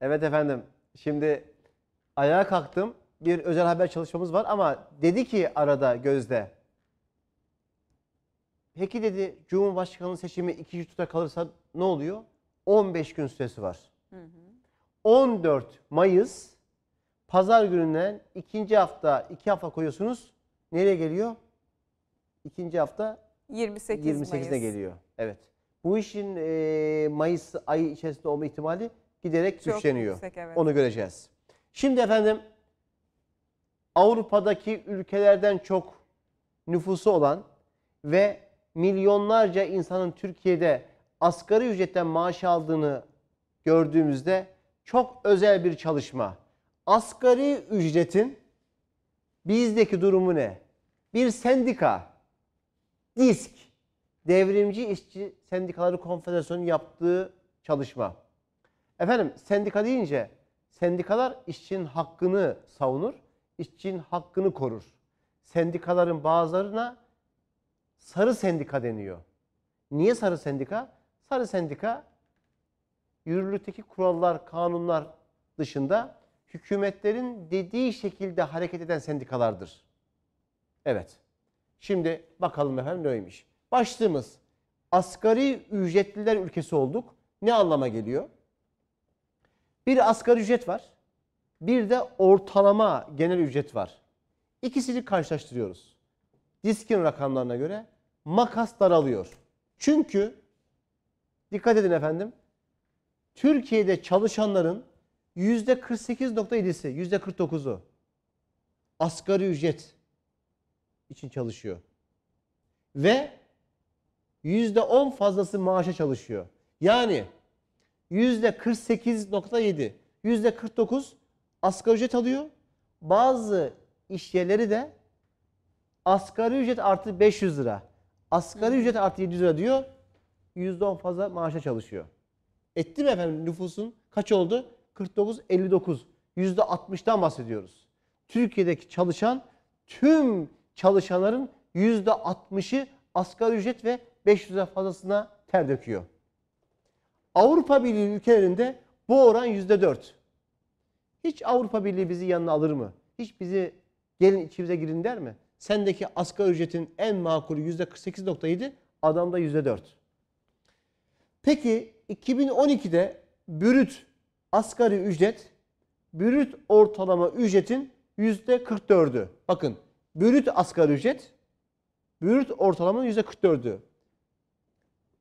Evet efendim. Şimdi ayağa kalktım. Bir özel haber çalışmamız var ama dedi ki arada Gözde. Peki dedi Cumhurbaşkanlığı seçimi ikinci tuta kalırsa ne oluyor? 15 gün süresi var. Hı hı. 14 Mayıs pazar gününden ikinci hafta iki hafta koyuyorsunuz. Nereye geliyor? İkinci hafta 28 28'ine Mayıs. geliyor. Evet. Bu işin e, Mayıs ayı içerisinde olma ihtimali giderek Çok güçleniyor. Yüksek, evet. Onu göreceğiz. Şimdi efendim Avrupa'daki ülkelerden çok nüfusu olan ve milyonlarca insanın Türkiye'de asgari ücretten maaş aldığını gördüğümüzde çok özel bir çalışma. Asgari ücretin bizdeki durumu ne? Bir sendika, disk Devrimci İşçi Sendikaları Konfederasyonu yaptığı çalışma. Efendim sendika deyince sendikalar işçinin hakkını savunur, işçinin hakkını korur. Sendikaların bazılarına sarı sendika deniyor. Niye sarı sendika? Sarı sendika yürürlükteki kurallar, kanunlar dışında hükümetlerin dediği şekilde hareket eden sendikalardır. Evet. Şimdi bakalım efendim neymiş. Başlığımız asgari ücretliler ülkesi olduk. Ne anlama geliyor? Bir asgari ücret var. Bir de ortalama genel ücret var. İkisini karşılaştırıyoruz. Diskin rakamlarına göre makas daralıyor. Çünkü dikkat edin efendim. Türkiye'de çalışanların %48.7'si, %49'u asgari ücret için çalışıyor. Ve %10 fazlası maaşa çalışıyor. Yani %48.7, %49 asgari ücret alıyor. Bazı işyerleri de asgari ücret artı 500 lira, asgari Hı. Hmm. ücret artı 700 lira diyor. %10 fazla maaşa çalışıyor. Etti mi efendim nüfusun? Kaç oldu? 49-59. %60'dan bahsediyoruz. Türkiye'deki çalışan tüm çalışanların %60'ı asgari ücret ve 500 lira fazlasına ter döküyor. Avrupa Birliği ülkelerinde bu oran %4. Hiç Avrupa Birliği bizi yanına alır mı? Hiç bizi gelin içimize girin der mi? Sendeki asgari ücretin en makulü %48.7, adamda %4. Peki 2012'de bürüt asgari ücret bürüt ortalama ücretin %44'ü. Bakın bürüt asgari ücret bürüt ortalamanın %44'ü.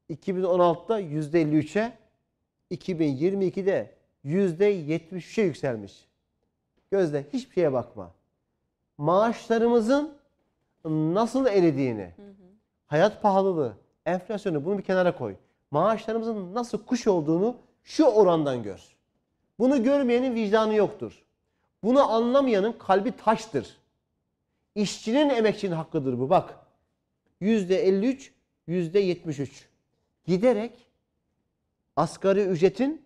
2016'da %53'e, 2022'de %73'e yükselmiş. Gözde hiçbir şeye bakma. Maaşlarımızın nasıl eridiğini, hayat pahalılığı, enflasyonu bunu bir kenara koy. Maaşlarımızın nasıl kuş olduğunu şu orandan gör. Bunu görmeyenin vicdanı yoktur. Bunu anlamayanın kalbi taştır. İşçinin emekçinin hakkıdır bu bak. %53, %73 giderek asgari ücretin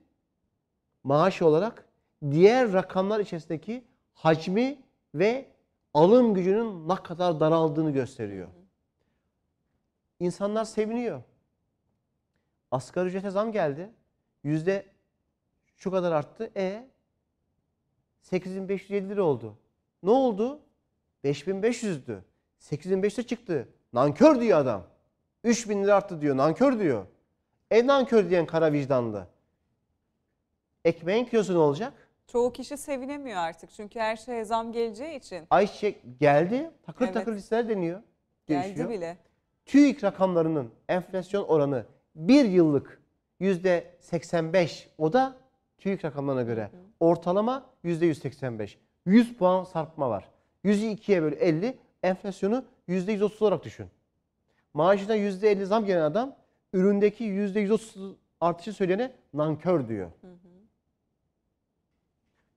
maaş olarak diğer rakamlar içerisindeki hacmi ve alım gücünün ne kadar daraldığını gösteriyor. İnsanlar seviniyor. Asgari ücrete zam geldi. Yüzde şu kadar arttı. E 8507 lira oldu. Ne oldu? 5500'dü. 8500'e çıktı. Nankör diyor adam. 3000 lira arttı diyor. Nankör diyor. E nankör diyen kara vicdanlı. Ekmeğin kilosu ne olacak? Çoğu kişi sevinemiyor artık çünkü her şeye zam geleceği için. Ayçiçek geldi takır evet. takır listeler deniyor. Geldi değişiyor. bile. TÜİK rakamlarının enflasyon oranı bir yıllık yüzde 85 o da TÜİK rakamlarına göre. Ortalama yüzde 185. 100 puan sarpma var. 100'ü 2'ye böl 50 enflasyonu yüzde 130 olarak düşün. Maaşına yüzde 50 zam gelen adam üründeki %130 artışı söyleyene nankör diyor.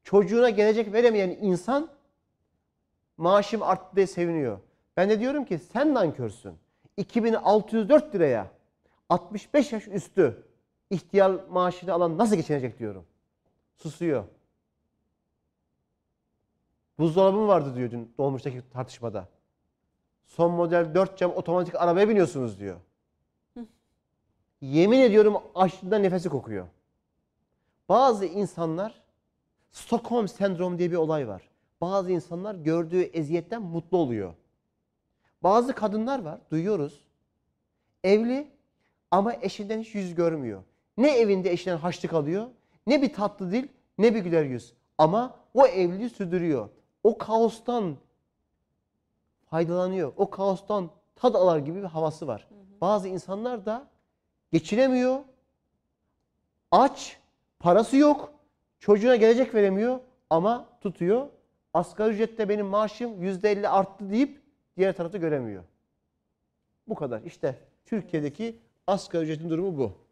Çocuğuna gelecek veremeyen insan maaşım arttı diye seviniyor. Ben de diyorum ki sen nankörsün. 2604 liraya 65 yaş üstü ihtiyar maaşını alan nasıl geçinecek diyorum. Susuyor. Buzdolabım vardı diyor dün dolmuştaki tartışmada. Son model 4 cam otomatik arabaya biniyorsunuz diyor. Yemin ediyorum açlığından nefesi kokuyor. Bazı insanlar Stockholm Sendrom diye bir olay var. Bazı insanlar gördüğü eziyetten mutlu oluyor. Bazı kadınlar var, duyuyoruz. Evli ama eşinden hiç yüz görmüyor. Ne evinde eşinden haçlık alıyor, ne bir tatlı dil, ne bir güler yüz. Ama o evliliği sürdürüyor. O kaostan faydalanıyor. O kaostan tad alar gibi bir havası var. Bazı insanlar da geçinemiyor. Aç, parası yok. Çocuğuna gelecek veremiyor ama tutuyor. Asgari ücrette benim maaşım %50 arttı deyip diğer tarafı göremiyor. Bu kadar. İşte Türkiye'deki asgari ücretin durumu bu.